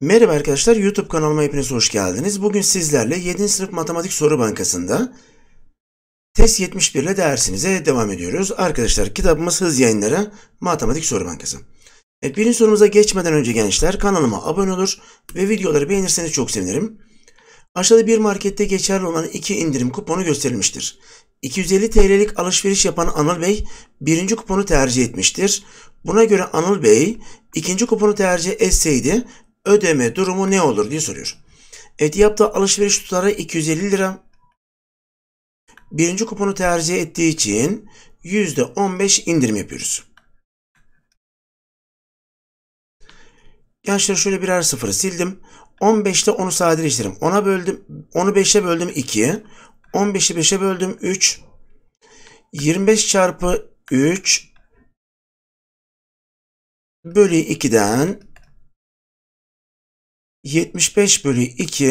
Merhaba arkadaşlar, YouTube kanalıma hepiniz hoş geldiniz. Bugün sizlerle 7. sınıf matematik soru bankasında test 71 ile dersimize devam ediyoruz. Arkadaşlar kitabımız Hız Yayınları Matematik Soru Bankası. Evet, birinci sorumuza geçmeden önce gençler kanalıma abone olur ve videoları beğenirseniz çok sevinirim. Aşağıda bir markette geçerli olan iki indirim kuponu gösterilmiştir. 250 TL'lik alışveriş yapan Anıl Bey birinci kuponu tercih etmiştir. Buna göre Anıl Bey ikinci kuponu tercih etseydi ödeme durumu ne olur diye soruyor. Evet yaptığı alışveriş tutarı 250 lira. Birinci kuponu tercih ettiği için %15 indirim yapıyoruz. Gençler şöyle birer sıfırı sildim. 15'te 10'u sadeleştirdim. 10'a böldüm. 10'u 5'e böldüm 2. 15'i 5'e böldüm 3. 25 çarpı 3 bölü 2'den 75 bölü 2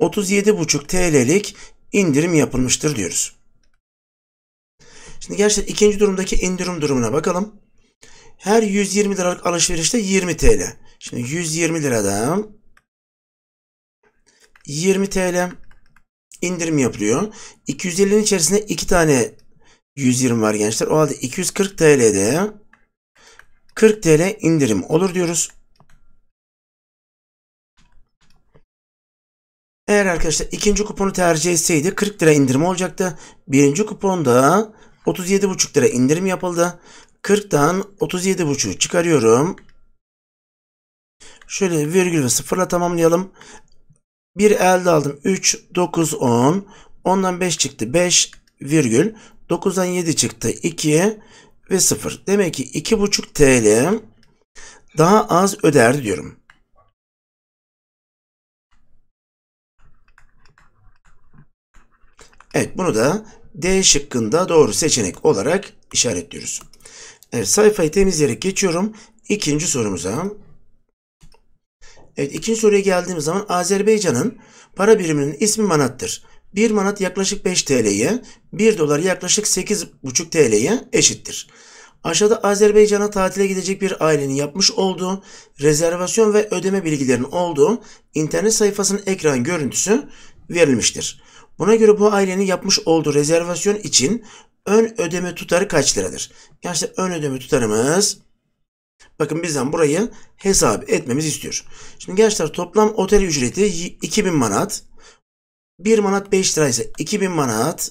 37,5 TL'lik indirim yapılmıştır diyoruz. Şimdi gerçekten ikinci durumdaki indirim durumuna bakalım. Her 120 liralık alışverişte 20 TL. Şimdi 120 liradan 20 TL indirim yapılıyor. 250'nin içerisinde 2 tane 120 var gençler. O halde 240 TL'de 40 TL indirim olur diyoruz. Eğer arkadaşlar ikinci kuponu tercih etseydi 40 lira indirim olacaktı. Birinci kuponda 37,5 lira indirim yapıldı. 40'tan 37.5 çıkarıyorum. Şöyle virgül ve sıfırla tamamlayalım. Bir elde aldım. 3, 9, 10. 10'dan 5 çıktı. 5 virgül. 9'dan 7 çıktı. 2 ve 0. Demek ki 2,5 TL daha az öder diyorum. Evet bunu da D şıkkında doğru seçenek olarak işaretliyoruz. Evet sayfayı temizleyerek geçiyorum. İkinci sorumuza. Evet ikinci soruya geldiğimiz zaman Azerbaycan'ın para biriminin ismi manattır. 1 manat yaklaşık 5 TL'ye, 1 dolar yaklaşık 8,5 TL'ye eşittir. Aşağıda Azerbaycan'a tatile gidecek bir ailenin yapmış olduğu rezervasyon ve ödeme bilgilerinin olduğu internet sayfasının ekran görüntüsü verilmiştir. Buna göre bu ailenin yapmış olduğu rezervasyon için ön ödeme tutarı kaç liradır? Gençler ön ödeme tutarımız Bakın bizden burayı hesap etmemiz istiyor. Şimdi gençler toplam otel ücreti 2000 manat. 1 manat 5 lira ise 2000 manat.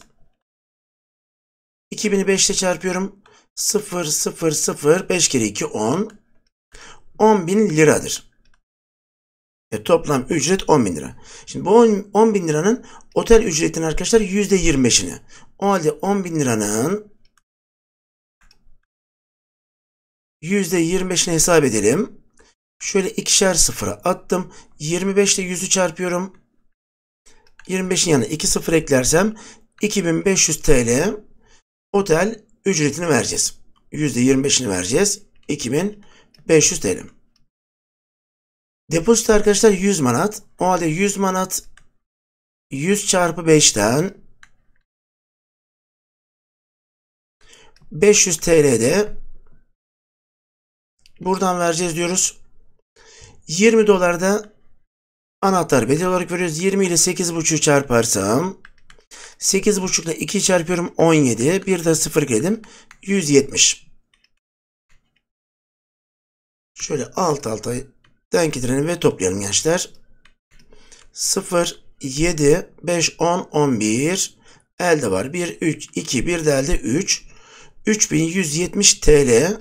2000'i 5 ile çarpıyorum. 0 0 0 5 kere 2 10. 10 bin liradır. E, toplam ücret 10 bin lira. Şimdi bu 10 bin liranın otel ücretinin arkadaşlar %25'ini. O halde 10 bin liranın %25'ini hesap edelim. Şöyle ikişer sıfıra attım. 25 ile 100'ü çarpıyorum. 25'in yanına 2 sıfır eklersem 2500 TL otel ücretini vereceğiz. %25'ini vereceğiz. 2500 TL. Depozito arkadaşlar 100 manat. O halde 100 manat 100 çarpı 5'ten 500 TL'de Buradan vereceğiz diyoruz. 20 dolarda anahtar bedel olarak veriyoruz. 20 ile 8.5'ü çarparsam 8.5 ile 2 çarpıyorum 17. Bir de 0 geldim. 170. Şöyle alt alta denk getirelim ve toplayalım gençler. 0, 7, 5, 10, 11. Elde var. 1, 3, 2, 1 de elde 3. 3170 TL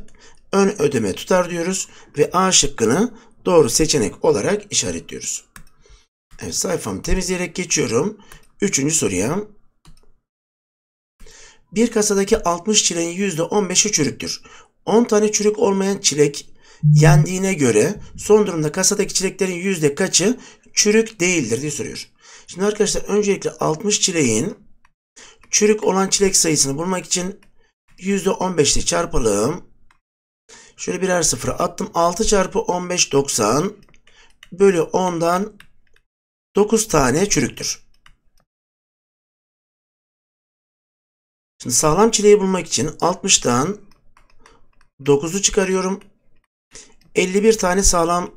ön ödeme tutar diyoruz ve A şıkkını doğru seçenek olarak işaretliyoruz. Evet sayfamı temizleyerek geçiyorum. Üçüncü soruya. Bir kasadaki 60 çileğin %15'i çürüktür. 10 tane çürük olmayan çilek yendiğine göre son durumda kasadaki çileklerin yüzde kaçı çürük değildir diye soruyor. Şimdi arkadaşlar öncelikle 60 çileğin çürük olan çilek sayısını bulmak için %15 ile çarpalım. Şöyle birer sıfıra attım. 6 çarpı 15 90 bölü 10'dan 9 tane çürüktür. Şimdi sağlam çileyi bulmak için 60'tan 9'u çıkarıyorum. 51 tane sağlam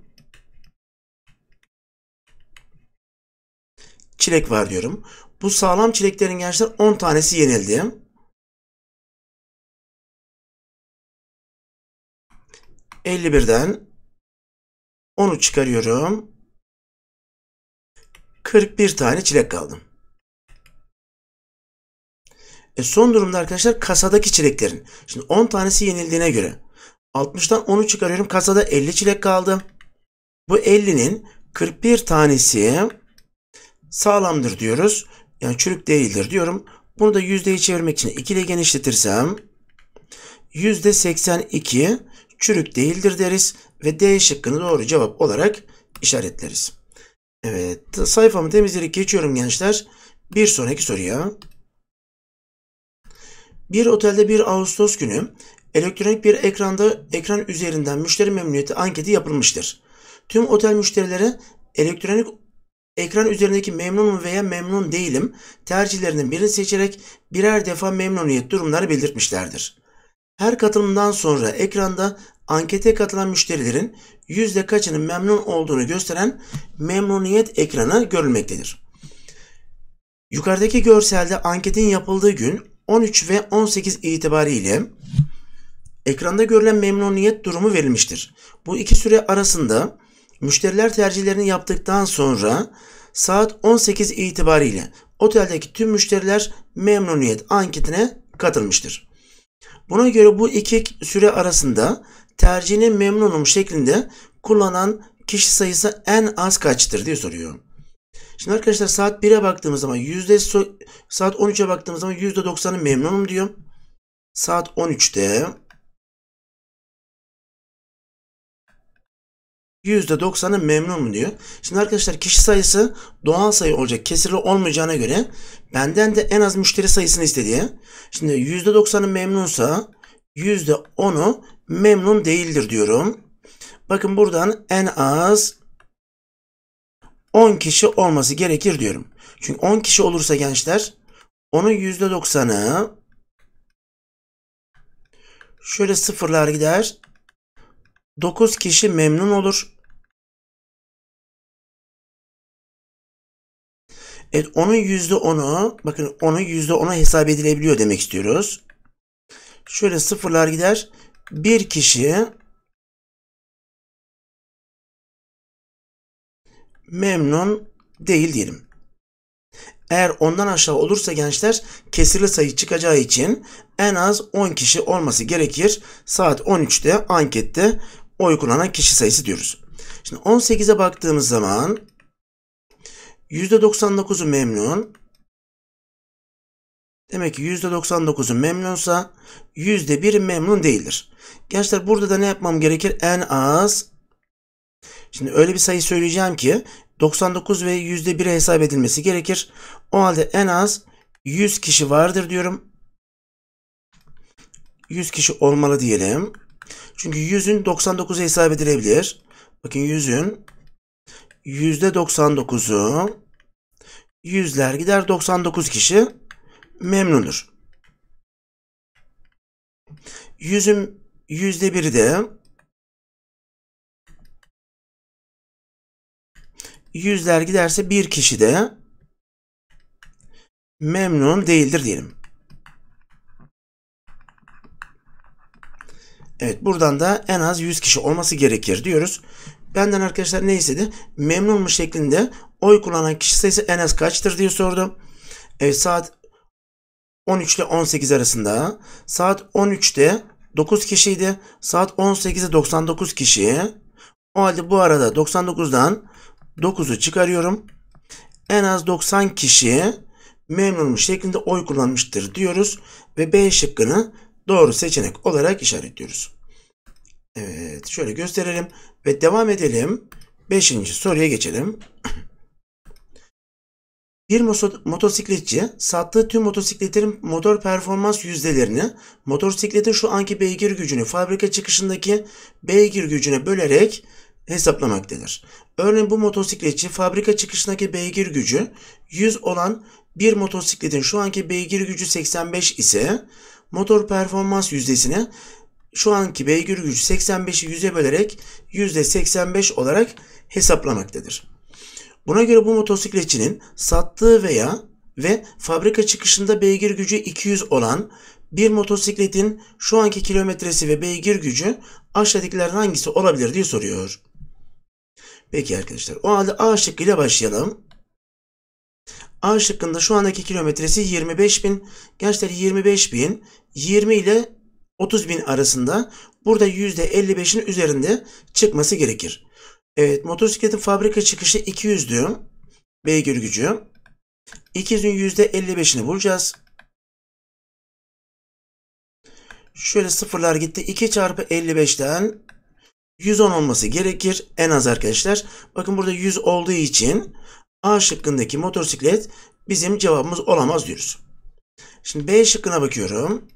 çilek var diyorum. Bu sağlam çileklerin gençler 10 tanesi yenildi. 51'den 10'u çıkarıyorum. 41 tane çilek kaldım. E son durumda arkadaşlar kasadaki çileklerin. Şimdi 10 tanesi yenildiğine göre 60'tan 10'u çıkarıyorum. Kasada 50 çilek kaldı. Bu 50'nin 41 tanesi sağlamdır diyoruz. Yani çürük değildir diyorum. Bunu da yüzdeye çevirmek için 2 ile genişletirsem yüzde %82 çürük değildir deriz ve D şıkkını doğru cevap olarak işaretleriz. Evet sayfamı temizleyerek geçiyorum gençler. Bir sonraki soruya. Bir otelde 1 Ağustos günü elektronik bir ekranda ekran üzerinden müşteri memnuniyeti anketi yapılmıştır. Tüm otel müşterilere elektronik ekran üzerindeki memnunum veya memnun değilim tercihlerinin birini seçerek birer defa memnuniyet durumları belirtmişlerdir. Her katılımdan sonra ekranda ankete katılan müşterilerin yüzde kaçının memnun olduğunu gösteren memnuniyet ekranı görülmektedir. Yukarıdaki görselde anketin yapıldığı gün 13 ve 18 itibariyle ekranda görülen memnuniyet durumu verilmiştir. Bu iki süre arasında müşteriler tercihlerini yaptıktan sonra saat 18 itibariyle oteldeki tüm müşteriler memnuniyet anketine katılmıştır. Buna göre bu iki süre arasında tercihine memnunum şeklinde kullanan kişi sayısı en az kaçtır diye soruyor. Şimdi arkadaşlar saat 1'e baktığımız zaman yüzde saat 13'e baktığımız zaman %90'ı memnunum diyor. Saat 13'te %90'ı memnun mu diyor. Şimdi arkadaşlar kişi sayısı doğal sayı olacak. Kesirli olmayacağına göre benden de en az müşteri sayısını istediği. Şimdi %90'ı memnunsa %10'u memnun değildir diyorum. Bakın buradan en az 10 kişi olması gerekir diyorum. Çünkü 10 kişi olursa gençler onun %90'ı şöyle sıfırlar gider. 9 kişi memnun olur. Evet onun yüzde onu bakın onun yüzde onu hesap edilebiliyor demek istiyoruz. Şöyle sıfırlar gider. Bir kişi memnun değil diyelim. Eğer ondan aşağı olursa gençler kesirli sayı çıkacağı için en az 10 kişi olması gerekir. Saat 13'te ankette oy kullanan kişi sayısı diyoruz. Şimdi 18'e baktığımız zaman %99'u memnun. Demek ki %99'u memnunsa %1 memnun değildir. Gençler burada da ne yapmam gerekir? En az. Şimdi öyle bir sayı söyleyeceğim ki 99 ve %1'e hesap edilmesi gerekir. O halde en az 100 kişi vardır diyorum. 100 kişi olmalı diyelim. Çünkü 100'ün 99'a hesap edilebilir. Bakın 100'ün %99'u yüzler gider 99 kişi memnundur. Yüzüm yüzde biri de yüzler giderse bir kişi de memnun değildir diyelim. Evet buradan da en az 100 kişi olması gerekir diyoruz. Benden arkadaşlar ne istedi? Memnun mu şeklinde Oy kullanan kişi sayısı en az kaçtır diye sordum. Evet saat 13 ile 18 arasında. Saat 13'te 9 kişiydi. Saat 18'de 99 kişi. O halde bu arada 99'dan 9'u çıkarıyorum. En az 90 kişi memnunmuş şeklinde oy kullanmıştır diyoruz. Ve B şıkkını doğru seçenek olarak işaretliyoruz. Evet şöyle gösterelim ve devam edelim. Beşinci soruya geçelim. Bir motosikletçi sattığı tüm motosikletlerin motor performans yüzdelerini motosikletin şu anki beygir gücünü fabrika çıkışındaki beygir gücüne bölerek hesaplamaktadır. Örneğin bu motosikletçi fabrika çıkışındaki beygir gücü 100 olan bir motosikletin şu anki beygir gücü 85 ise motor performans yüzdesini şu anki beygir gücü 85'i 100'e bölerek %85 olarak hesaplamaktadır. Buna göre bu motosikletçinin sattığı veya ve fabrika çıkışında beygir gücü 200 olan bir motosikletin şu anki kilometresi ve beygir gücü aşağıdakilerden hangisi olabilir diye soruyor. Peki arkadaşlar o halde A ile başlayalım. A şıkkında şu andaki kilometresi 25.000. Gençler 25.000 20 ile 30.000 arasında burada %55'in üzerinde çıkması gerekir. Evet motosikletin fabrika çıkışı 200 diyorum. Beygir gücü. 200'ün %55'ini bulacağız. Şöyle sıfırlar gitti. 2 çarpı 55'ten 110 olması gerekir en az arkadaşlar. Bakın burada 100 olduğu için A şıkkındaki motosiklet bizim cevabımız olamaz diyoruz. Şimdi B şıkkına bakıyorum.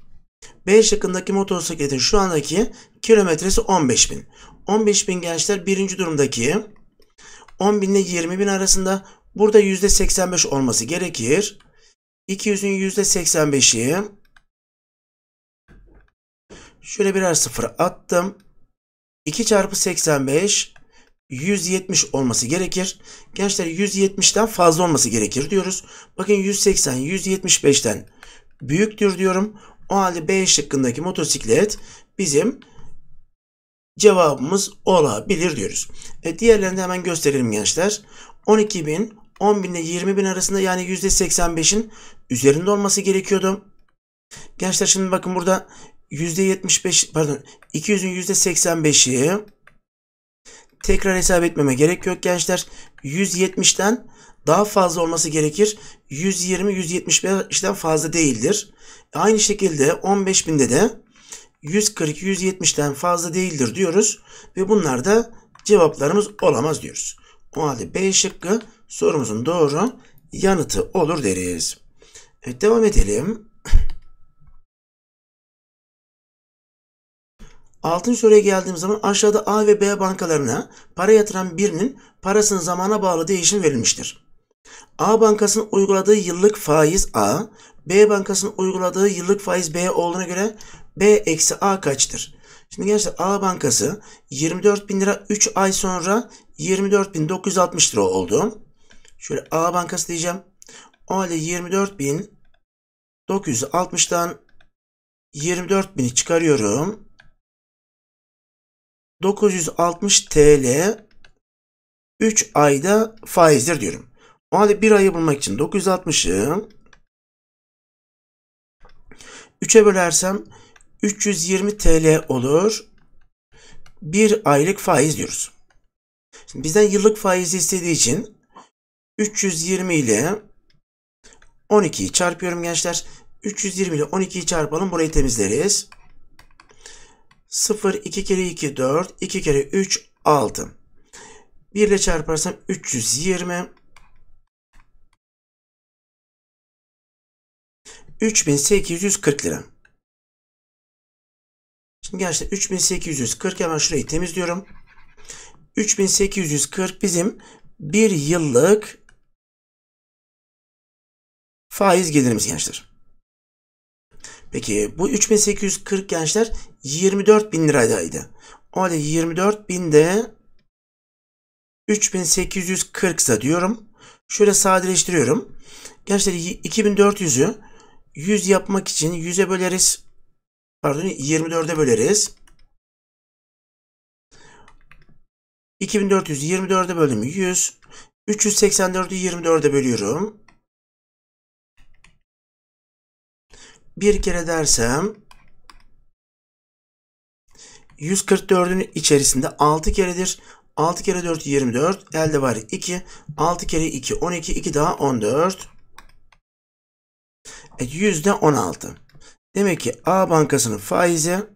B şıkkındaki motosikletin şu andaki kilometresi 15.000. 15 bin gençler birinci durumdaki 10.000 ile 20.000 arasında burada yüzde %85 olması gerekir. 200'ün %85'i şöyle birer sıfır attım. 2 çarpı 85 170 olması gerekir. Gençler 170'ten fazla olması gerekir diyoruz. Bakın 180 175'ten büyüktür diyorum. O halde B şıkkındaki motosiklet bizim cevabımız olabilir diyoruz. E, diğerlerini de hemen gösterelim gençler. 12 bin, 10 bin ile 20 bin arasında yani %85'in üzerinde olması gerekiyordu. Gençler şimdi bakın burada %75 pardon 200'ün %85'i tekrar hesap etmeme gerek yok gençler. 170'ten daha fazla olması gerekir. 120 175'ten fazla değildir. E, aynı şekilde 15.000'de de 140-170'ten fazla değildir diyoruz. Ve bunlar da cevaplarımız olamaz diyoruz. O halde B şıkkı sorumuzun doğru yanıtı olur deriz. Evet, devam edelim. Altın soruya geldiğim zaman aşağıda A ve B bankalarına para yatıran birinin parasının zamana bağlı değişim verilmiştir. A bankasının uyguladığı yıllık faiz A, B bankasının uyguladığı yıllık faiz B olduğuna göre B eksi A kaçtır? Şimdi gençler A Bankası 24 bin lira 3 ay sonra 24 bin 960 lira oldu. Şöyle A Bankası diyeceğim. O halde 24 bin 960'dan 24 bini çıkarıyorum. 960 TL 3 ayda faizdir diyorum. O halde 1 ayı bulmak için 960'ı 3'e bölersem 320 TL olur. Bir aylık faiz diyoruz. Şimdi bizden yıllık faiz istediği için 320 ile 12'yi çarpıyorum gençler. 320 ile 12'yi çarpalım. Burayı temizleriz. 0, 2 kere 2, 4. 2 kere 3, 6. 1 ile çarparsam 320. 3840 lira. Şimdi gençler 3840 hemen şurayı temizliyorum. 3840 bizim bir yıllık faiz gelirimiz gençler. Peki bu 3840 gençler 24 bin liraydaydı. O halde 24 binde 3840 ise diyorum. Şöyle sadeleştiriyorum. Gençler 2400'ü 100 yapmak için 100'e böleriz. Pardon 24'e böleriz. 2400 24'e böldüm 100. 384'ü 24'e bölüyorum. Bir kere dersem 144'ün içerisinde 6 keredir. 6 kere 4 24. Elde var 2. 6 kere 2 12. 2 daha 14. Evet, %16. Demek ki A bankasının faizi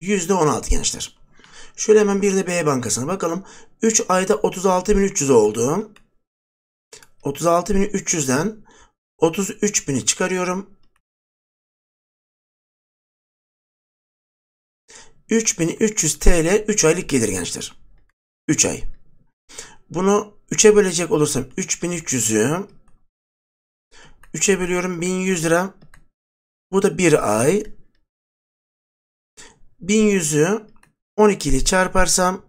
%16 gençler. Şöyle hemen bir de B bankasına bakalım. 3 ayda 36.300 oldu. 36.300'den 33.000'i çıkarıyorum. 3.300 TL 3 aylık gelir gençler. 3 ay. Bunu 3'e bölecek olursam 3300'ü 3'e bölüyorum 1100 lira. Bu da bir ay. 1100'ü 12 ile çarparsam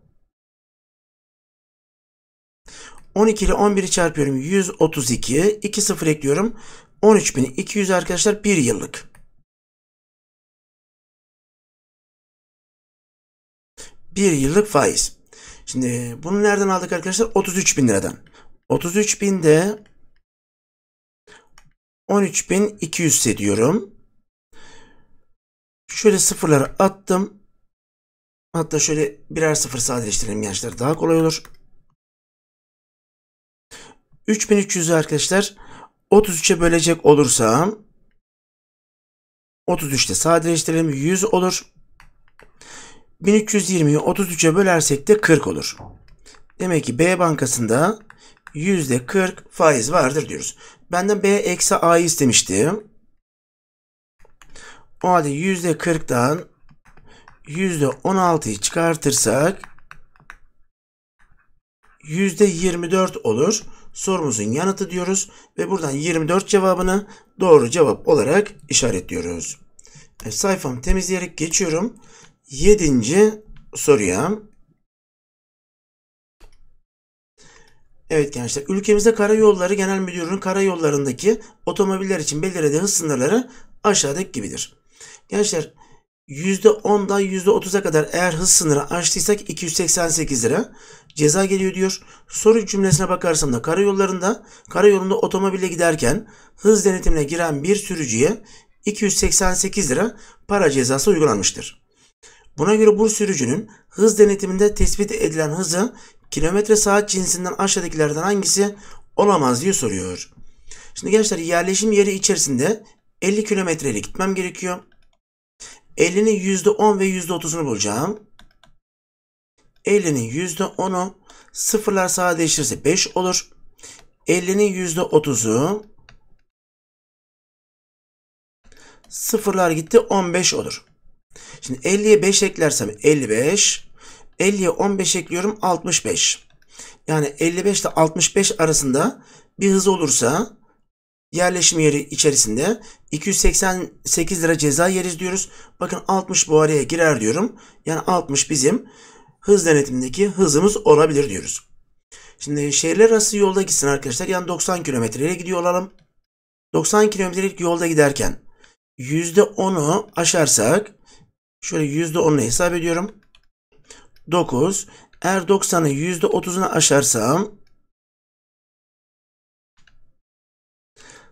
12 ile 11'i çarpıyorum 132. 2 sıfır ekliyorum. 13200 arkadaşlar 1 yıllık. Bir yıllık faiz. Şimdi bunu nereden aldık arkadaşlar? 33 bin liradan. 33 binde 200 ediyorum. Şöyle sıfırları attım. Hatta şöyle birer sıfır sadeleştirelim gençler. Daha kolay olur. 3300'ü arkadaşlar 33'e bölecek olursam 33'te sadeleştirelim. 100 olur. 1320'yi 33'e bölersek de 40 olur. Demek ki B bankasında %40 faiz vardır diyoruz. Benden B eksi A'yı istemişti. O halde %40'dan %16'yı çıkartırsak %24 olur. Sorumuzun yanıtı diyoruz ve buradan 24 cevabını doğru cevap olarak işaretliyoruz. E, sayfamı temizleyerek geçiyorum. Yedinci soruya. Evet gençler, ülkemizde Karayolları Genel Müdürlüğü'nün karayollarındaki otomobiller için belirlediği hız sınırları aşağıdaki gibidir. Gençler, %10'dan %30'a kadar eğer hız sınırı aştıysak 288 lira ceza geliyor diyor. Soru cümlesine bakarsam da karayollarında karayolunda otomobille giderken hız denetimine giren bir sürücüye 288 lira para cezası uygulanmıştır. Buna göre bu sürücünün hız denetiminde tespit edilen hızı kilometre saat cinsinden aşağıdakilerden hangisi olamaz diye soruyor. Şimdi gençler yerleşim yeri içerisinde 50 kilometreyle gitmem gerekiyor. 50'nin %10 ve %30'unu bulacağım. 50'nin %10'u sıfırlar sağa değiştirirse 5 olur. 50'nin %30'u sıfırlar gitti 15 olur. Şimdi 50'ye 5 eklersem 55. 50'ye 15 ekliyorum 65. Yani 55 ile 65 arasında bir hız olursa yerleşim yeri içerisinde 288 lira ceza yeriz diyoruz. Bakın 60 bu araya girer diyorum. Yani 60 bizim hız denetimindeki hızımız olabilir diyoruz. Şimdi şehirler arası yolda gitsin arkadaşlar. Yani 90 kilometreyle gidiyor olalım. 90 kilometrelik yolda giderken %10'u aşarsak Şöyle %10'la hesap ediyorum. 9. Eğer 90'ı %30'una aşarsam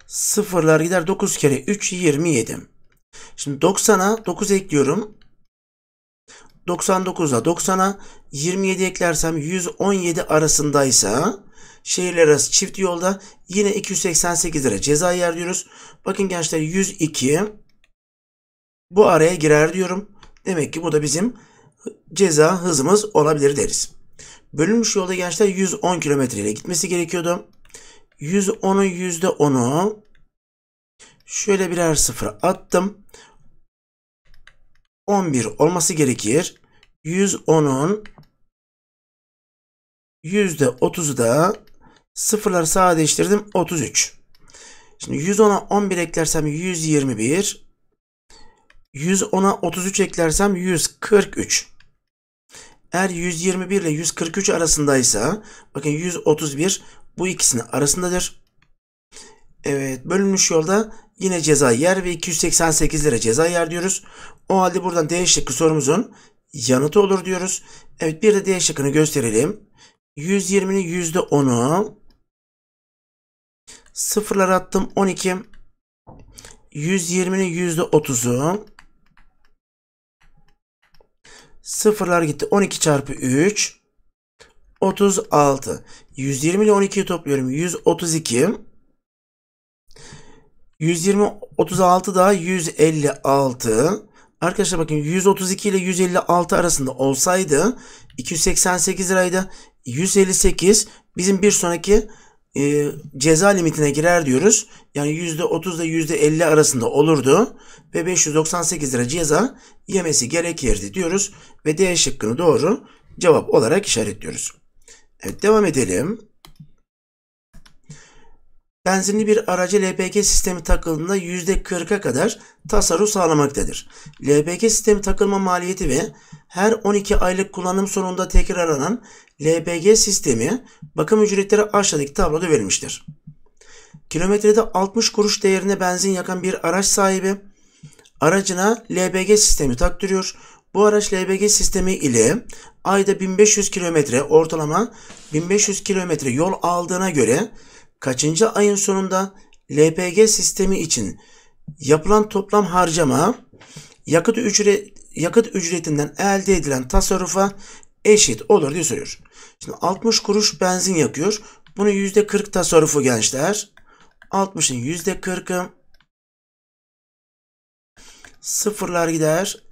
sıfırlar gider 9 kere 3 27. Şimdi 90'a 9 ekliyorum. 99'a 90'a 27 eklersem 117 arasındaysa şehirler arası çift yolda yine 288 lira ceza yer diyoruz. Bakın gençler 102 bu araya girer diyorum. Demek ki bu da bizim ceza hızımız olabilir deriz. Bölünmüş yolda gençler 110 km ile gitmesi gerekiyordu. 110'un %10'u şöyle birer sıfır attım. 11 olması gerekir. 110'un %30'u da sıfırları sağa değiştirdim 33. Şimdi 110'a 11 eklersem 121 110'a 33 eklersem 143. Eğer 121 ile 143 arasındaysa bakın 131 bu ikisinin arasındadır. Evet bölünmüş yolda yine ceza yer ve 288 lira ceza yer diyoruz. O halde buradan D şıkkı sorumuzun yanıtı olur diyoruz. Evet bir de D şıkkını gösterelim. 120'nin %10'u sıfırlar attım 12 120'nin %30'u Sıfırlar gitti. 12 çarpı 3. 36. 120 ile 12'yi topluyorum. 132. 120 36 daha 156. Arkadaşlar bakın 132 ile 156 arasında olsaydı 288 liraydı. 158 bizim bir sonraki e, ceza limitine girer diyoruz. Yani %30 ile %50 arasında olurdu ve 598 lira ceza yemesi gerekirdi diyoruz ve D şıkkını doğru cevap olarak işaretliyoruz. Evet devam edelim. Benzinli bir araca LPG sistemi takıldığında %40'a kadar tasarruf sağlamaktadır. LPG sistemi takılma maliyeti ve her 12 aylık kullanım sonunda tekrarlanan LPG sistemi bakım ücretleri aşağıdaki tabloda verilmiştir. Kilometrede 60 kuruş değerine benzin yakan bir araç sahibi aracına LPG sistemi taktırıyor. Bu araç LPG sistemi ile ayda 1500 kilometre ortalama 1500 kilometre yol aldığına göre kaçıncı ayın sonunda LPG sistemi için yapılan toplam harcama yakıt, ücret, yakıt ücretinden elde edilen tasarrufa eşit olur diye söylüyor. Şimdi 60 kuruş benzin yakıyor. Bunu %40 tasarrufu gençler. 60'ın %40'ı sıfırlar gider.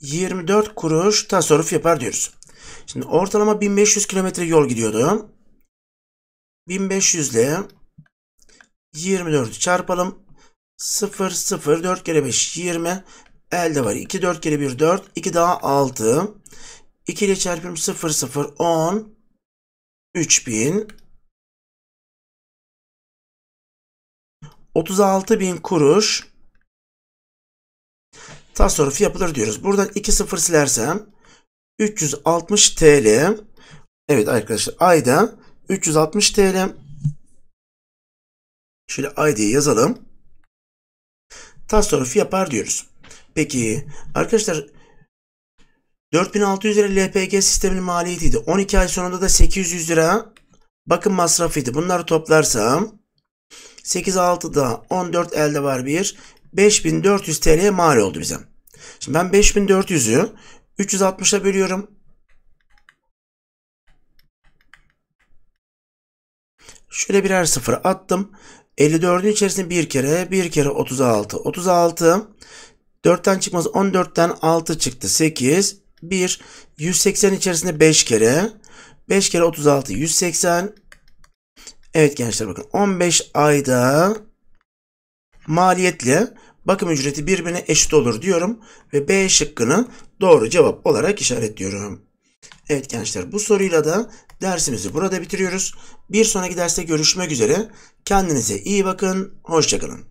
24 kuruş tasarruf yapar diyoruz. Şimdi ortalama 1500 kilometre yol gidiyordu. 1500 ile 24'ü çarpalım. 0, 0, 4 kere 5, 20. Elde var 2, 4 kere 1, 4. 2 daha 6. 2 ile çarpıyorum 0, 0, 10. 3000. 36.000 kuruş tasarruf yapılır diyoruz. Buradan 2 sıfır silersem 360 TL. Evet arkadaşlar ayda 360 TL. Şöyle ID'yi yazalım tasarrufu yapar diyoruz. Peki arkadaşlar 4600 lira LPG sisteminin maliyetiydi. 12 ay sonunda da 800 lira bakım masrafıydı. Bunları toplarsam 8 6'da 14 elde var bir 5400 TL'ye mal oldu bize. Şimdi ben 5400'ü 360'a bölüyorum. Şöyle birer sıfır attım. 54'ün içerisinde bir kere, bir kere 36. 36, 4'ten çıkmaz 14'ten 6 çıktı 8. 1, 180 içerisinde 5 kere. 5 kere 36, 180. Evet gençler bakın 15 ayda maliyetle bakım ücreti birbirine eşit olur diyorum ve B şıkkını doğru cevap olarak işaretliyorum. Evet gençler bu soruyla da dersimizi burada bitiriyoruz. Bir sonraki derste görüşmek üzere. Kendinize iyi bakın. Hoşçakalın.